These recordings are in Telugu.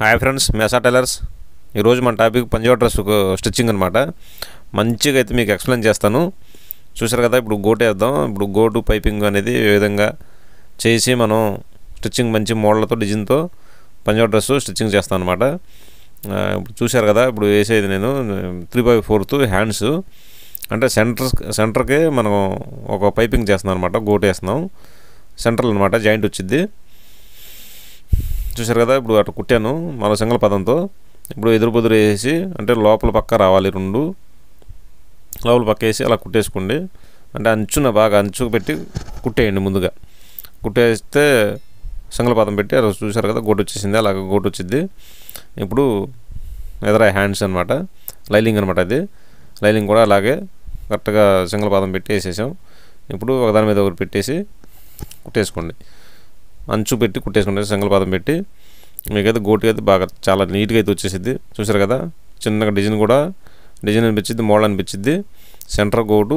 హాయ్ ఫ్రెండ్స్ మెసా టైలర్స్ ఈరోజు మన టాపిక్ పంజాబ్ డ్రెస్ స్టిచ్చింగ్ అనమాట మంచిగా అయితే మీకు ఎక్స్ప్లెయిన్ చేస్తాను చూసారు కదా ఇప్పుడు గోటు వేద్దాం ఇప్పుడు గోటు పైపింగ్ అనేది ఏ విధంగా చేసి మనం స్టిచ్చింగ్ మంచి మోడల్తో డిజైన్తో పంజాబ్ డ్రెస్ స్టిచ్చింగ్ చేస్తాను అనమాట ఇప్పుడు చూశారు కదా ఇప్పుడు వేసేది నేను త్రీ బై ఫోర్త్ హ్యాండ్స్ అంటే సెంటర్ సెంటర్కి మనం ఒక పైపింగ్ చేస్తున్నాం అనమాట గోటు వేస్తున్నాం సెంటర్ అనమాట జాయింట్ వచ్చింది చూసారు కదా ఇప్పుడు అటు కుట్టాను మరో సింగల్ పదంతో ఇప్పుడు ఎదురు బుదురు వేసి అంటే లోపల పక్క రావాలి రెండు లోపల పక్క వేసి అలా కుట్టేసుకోండి అంటే అంచున బాగా అంచుకు పెట్టి కుట్టేయండి ముందుగా కుట్టేస్తే సింగల్ పదం పెట్టి అలా చూసారు కదా గోటు వచ్చేసింది అలాగ గోటు వచ్చింది ఇప్పుడు ఎదర హ్యాండ్స్ అనమాట లైలింగ్ అనమాట అది లైలింగ్ కూడా అలాగే కరెక్ట్గా సింగల్ పాదం పెట్టి వేసేసాం ఇప్పుడు ఒకదాని మీద ఒకటి పెట్టేసి కుట్టేసుకోండి అంచు పెట్టి కుట్టేసుకుంటారు శంగలపాదం పెట్టి మీకైతే గోటుగా అయితే బాగా చాలా నీట్గా అయితే వచ్చేసిద్ది చూసారు కదా చిన్నగా డిజైన్ కూడా డిజైన్ అనిపించింది మోడల్ అనిపించింది సెంటర్ గోటు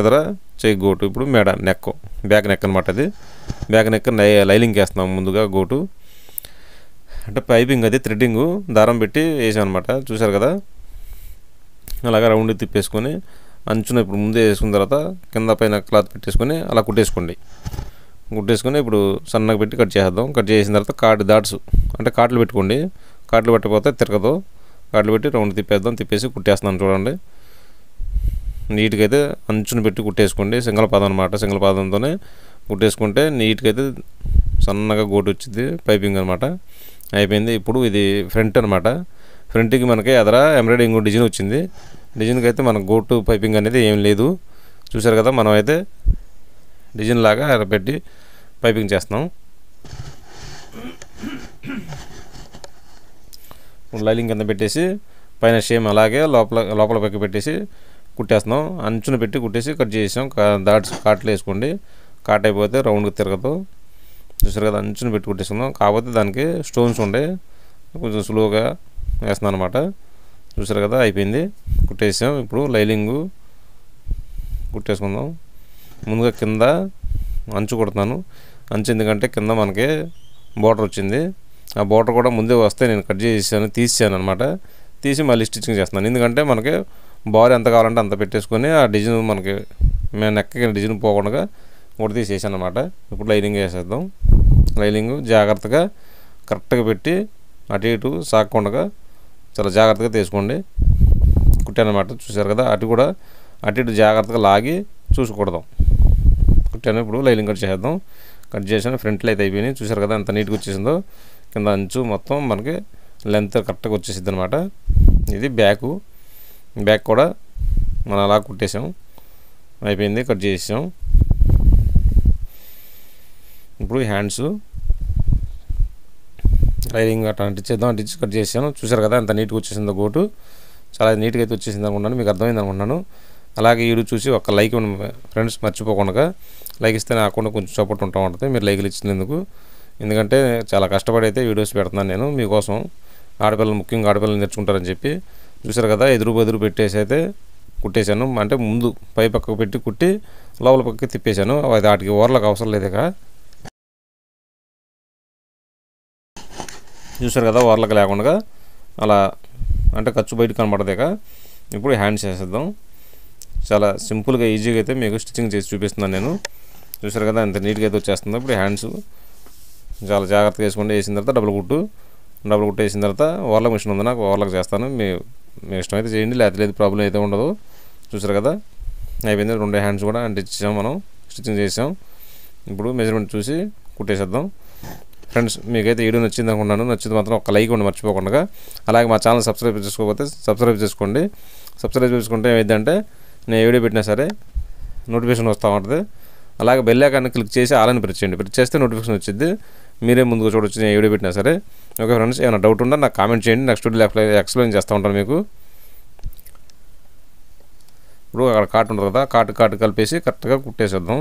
ఎదర చెయ్యి గోటు ఇప్పుడు మేడ నెక్ బ్యాక్ నెక్ అనమాట అది బ్యాక్ నెక్ లైలింగ్ వేస్తున్నాం ముందుగా గోటు అంటే పైపింగ్ అది థ్రెడ్డింగ్ దారం పెట్టి వేసాం అనమాట చూసారు కదా అలాగా రౌండ్ తిప్పేసుకొని అంచున ఇప్పుడు ముందే వేసుకున్న తర్వాత కింద పైన క్లాత్ పెట్టేసుకొని అలా కుట్టేసుకోండి గుట్టేసుకొని ఇప్పుడు సన్నగా పెట్టి కట్ చేసేద్దాం కట్ చేసిన తర్వాత కాటు దాట్స్ అంటే కాట్లు పెట్టుకోండి కాట్లు పెట్టకపోతే తిరగదు కాట్లు పెట్టి రౌండ్ తిప్పేద్దాం తిప్పేసి కుట్టేస్తున్నాను చూడండి నీట్గా అయితే అంచుని పెట్టి కుట్టేసుకోండి సింగల్ పాదం అనమాట సింగల్ పాదంతోనే కుట్టేసుకుంటే నీట్గా అయితే సన్నగా గోటు వచ్చింది పైపింగ్ అనమాట అయిపోయింది ఇప్పుడు ఇది ఫ్రంట్ అనమాట ఫ్రంట్కి మనకి ఎదర ఎంబ్రాయిడింగ్ డిజైన్ వచ్చింది డిజైన్కి అయితే మనకు గోటు పైపింగ్ అనేది ఏం లేదు చూసారు కదా మనం అయితే డిజైన్ లాగా పెట్టి పైపింగ్ చేస్తున్నాం ఇప్పుడు లైలింగ్ కింద పెట్టేసి పైన షేమ్ అలాగే లోపల లోపల పక్క పెట్టేసి కుట్టేస్తున్నాం అంచున పెట్టి కుట్టేసి కట్ చేసాం దాట్స్ కాట్లు వేసుకోండి కాట్ అయిపోతే రౌండ్గా తిరగదు చూసారు కదా అంచున పెట్టి కుట్టేసుకుందాం కాకపోతే దానికి స్టోన్స్ ఉండే కొంచెం స్లోగా వేస్తున్నాం అనమాట చూసారు కదా అయిపోయింది కుట్టేసాం ఇప్పుడు లైలింగు కుట్టేసుకుందాం ముందుగా కింద అంచు కొడతాను అంచు ఎందుకంటే కింద మనకి బోర్డర్ వచ్చింది ఆ బోర్డర్ కూడా ముందే వస్తే నేను కట్ చేసేసాను తీసాను అనమాట తీసి మళ్ళీ స్టిచ్చింగ్ చేస్తున్నాను ఎందుకంటే మనకి బార్ ఎంత కావాలంటే అంత పెట్టేసుకొని ఆ డిజైన్ మనకి మేము నెక్కకి డిజైన్ పోకుండా కూడా తీసేసాను అనమాట ఇప్పుడు లైనింగ్ వేసేద్దాం లైనింగ్ జాగ్రత్తగా కరెక్ట్గా పెట్టి అటు ఇటు సాగకుండా చాలా జాగ్రత్తగా తీసుకోండి కుట్టానమాట చూసారు కదా అటు కూడా అటు ఇటు జాగ్రత్తగా లాగి చూసుకూడదాం కుట్టాను ఇప్పుడు లైలింగ్ కట్ చేద్దాం కట్ చేసాను ఫ్రంట్లో అయితే అయిపోయినాయి చూసారు కదా ఎంత నీట్గా వచ్చేసిందో కింద అంచు మొత్తం మనకి లెంత్ కరెక్ట్గా వచ్చేసింది అనమాట ఇది బ్యాక్ బ్యాక్ కూడా మనం అలా కుట్టేసాం అయిపోయింది కట్ చేసాం ఇప్పుడు హ్యాండ్స్ లైనింగ్ అట్లా అంటించేద్దాం అంటించి కట్ చేసాను చూసారు కదా అంత నీట్గా వచ్చేసిందో గోటు చాలా నీట్గా అయితే వచ్చేసింది అనుకున్నాను మీకు అర్థమైంది అనుకున్నాను అలాగే వీడు చూసి ఒక లైక్ ఫ్రెండ్స్ మర్చిపోకుండా లైక్ ఇస్తే నా అకౌంట్ కొంచెం సపోర్ట్ ఉంటా ఉంటుంది మీరు లైక్లు ఇచ్చినందుకు ఎందుకంటే చాలా కష్టపడి అయితే వీడియోస్ పెడుతున్నాను నేను మీకోసం ఆడపిల్లలు ముఖ్యంగా ఆడపిల్లలు నేర్చుకుంటారని చెప్పి చూసారు కదా ఎదురు బెదురు పెట్టేసి అయితే కుట్టేశాను అంటే ముందు పై పక్కకు పెట్టి కుట్టి లోపల పక్కకి తిప్పేశాను అది వాటికి ఓర్లకు అవసరం లేదు ఇక చూసారు కదా ఓర్లకు లేకుండా అలా అంటే ఖర్చు బయట కనబడదేక ఇప్పుడు హ్యాండ్ చేసేద్దాం చాలా సింపుల్గా ఈజీగా అయితే మీకు స్టిచ్చింగ్ చేసి చూపిస్తున్నాను నేను చూసారు కదా అంత నీట్గా అయితే వచ్చేస్తుంది ఇప్పుడు హ్యాండ్స్ చాలా జాగ్రత్తగా వేసుకుంటే వేసిన తర్వాత డబుల్ కుట్టు డబుల్ కుట్టు వేసిన తర్వాత ఓవర్లాక్ మిషన్ ఉంది నాకు ఓవర్లాక్ చేస్తాను మీ మీ ఇష్టం అయితే చేయండి లేకపోతే లేదు ప్రాబ్లం అయితే ఉండదు చూసారు కదా అయిపోయింది రెండు హ్యాండ్స్ కూడా అంటించాం మనం స్టిచ్చింగ్ చేసాం ఇప్పుడు మెజర్మెంట్ చూసి కుట్టేసేద్దాం ఫ్రెండ్స్ మీకైతే వీడియో నచ్చింది అనుకున్నాను నచ్చింది మాత్రం ఒక లైక్ ఉండి మర్చిపోకుండా అలాగే మా ఛానల్ సబ్స్క్రైబ్ చేసుకోకపోతే సబ్స్క్రైబ్ చేసుకోండి సబ్స్క్రైబ్ చేసుకుంటే ఏమైందంటే నేను వీడియో పెట్టినా సరే నోటిఫికేషన్ వస్తూ ఉంటుంది అలాగే బెల్ ఐకాన్ని క్లిక్ చేసి ఆలని ప్రెస్ చేయండి ప్రెస్ చేస్తే నోటిఫికేషన్ వచ్చింది మీరే ముందుగా చూడొచ్చు నేను వీడియో పెట్టినా సరే ఓకే ఫ్రెండ్స్ ఏమైనా డౌట్ ఉందా నాకు కామెంట్ చేయండి నెక్స్ట్ వీడియో ఎక్స్ప్లెయిన్ చేస్తూ ఉంటాను మీకు ఇప్పుడు అక్కడ కాటు ఉంటుంది కదా కాటు కాటు కలిపేసి కరెక్ట్గా కుట్టేసేద్దాం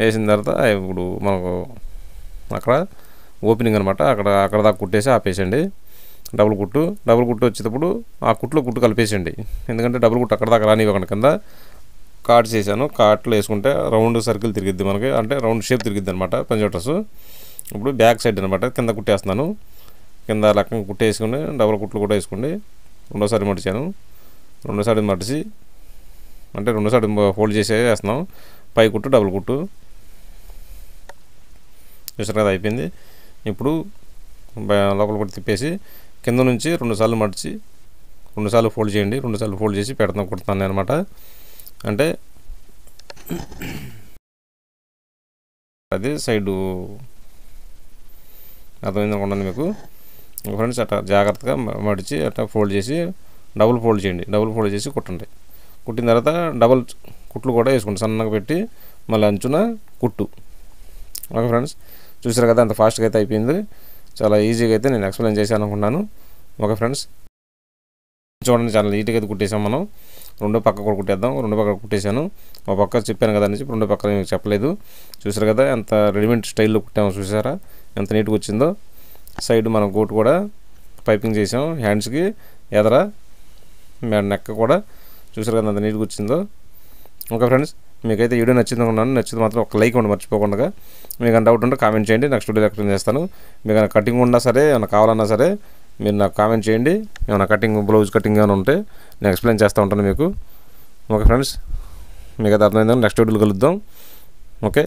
వేసిన తర్వాత ఇప్పుడు మనకు అక్కడ ఓపెనింగ్ అనమాట అక్కడ అక్కడ దాకా కుట్టేసి ఆపేసండి డబుల్ కుట్టు డబుల్ కుట్టు వచ్చేటప్పుడు ఆ కుట్లో కుట్టు కలిపేసేయండి ఎందుకంటే డబుల్ కుట్టు అక్కడ దాకా రానివ్వకండి కింద కాట్ చేశాను కాట్లో వేసుకుంటే రౌండ్ సర్కిల్ తిరిగిద్ది మనకి అంటే రౌండ్ షేప్ తిరిగిద్ది అనమాట పంజోటర్స్ ఇప్పుడు బ్యాక్ సైడ్ అనమాట కింద కుట్టేస్తున్నాను కింద లక్కన కుట్టేసుకుని వేసుకుని డబుల్ కుట్లు కూడా వేసుకోండి రెండోసారి మడిచాను సైడ్ మడిచి అంటే రెండో సైడ్ ఫోల్డ్ చేసే వేస్తున్నాం పై కుట్టు డబుల్ కుట్టు చూసారు కదా అయిపోయింది ఇప్పుడు లోపల కూడా తిప్పేసి కింద నుంచి రెండుసార్లు మడిచి రెండుసార్లు ఫోల్డ్ చేయండి రెండుసార్లు ఫోల్డ్ చేసి పెడతాం కుడతాను అనమాట అంటే అదే సైడు అర్థమైంది అనుకున్నాను మీకు ఫ్రెండ్స్ అట్లా జాగ్రత్తగా మడిచి అట్లా ఫోల్డ్ చేసి డబుల్ ఫోల్డ్ చేయండి డబుల్ ఫోల్డ్ చేసి కుట్టండి కుట్టిన తర్వాత డబుల్ కుట్లు కూడా వేసుకోండి సన్నగా పెట్టి మళ్ళీ అంచున కుట్టు ఓకే ఫ్రెండ్స్ చూసారు కదా అంత ఫాస్ట్గా అయితే అయిపోయింది చాలా ఈజీగా అయితే నేను ఎక్స్ప్లెయిన్ చేశాను ఓకే ఫ్రెండ్స్ చూడండి చాలా నీట్గా అయితే కుట్టేసాం మనం రెండో పక్క కూడా కుట్టేద్దాం రెండు పక్క కుట్టేశాను ఒక పక్క చెప్పాను కదా అని చెప్పి రెండో పక్క మీకు చెప్పలేదు చూసారు కదా ఎంత రెడీమేడ్ స్టైల్లో కుట్టామో చూసారా ఎంత నీట్గా వచ్చిందో సైడ్ మనం కోట్ కూడా పైపింగ్ చేసాం హ్యాండ్స్కి ఎదరా మేడ నెక్క కూడా చూసారు కదా అంత నీట్గా వచ్చిందో ఓకే ఫ్రెండ్స్ మీకైతే వీడియో నచ్చింది అనుకున్నాను నచ్చింది మాత్రం ఒక లైక్ ఉండి మర్చిపోకుండా మీకు డౌట్ ఉంటే కామెంట్ చేయండి నెక్స్ట్ వీడియో ఎక్స్ప్లెయిన్ చేస్తాను మీకు కటింగ్ ఉన్నా సరే ఏమైనా కావాలన్నా సరే మీరు నాకు కామెంట్ చేయండి ఏమైనా కటింగ్ బ్లౌజ్ కటింగ్ ఏమైనా ఉంటే నేను ఎక్స్ప్లెయిన్ చేస్తూ ఉంటాను మీకు ఓకే ఫ్రెండ్స్ మీకు అయితే అర్థమైందని నెక్స్ట్ వీడియోలు కలుద్దాం ఓకే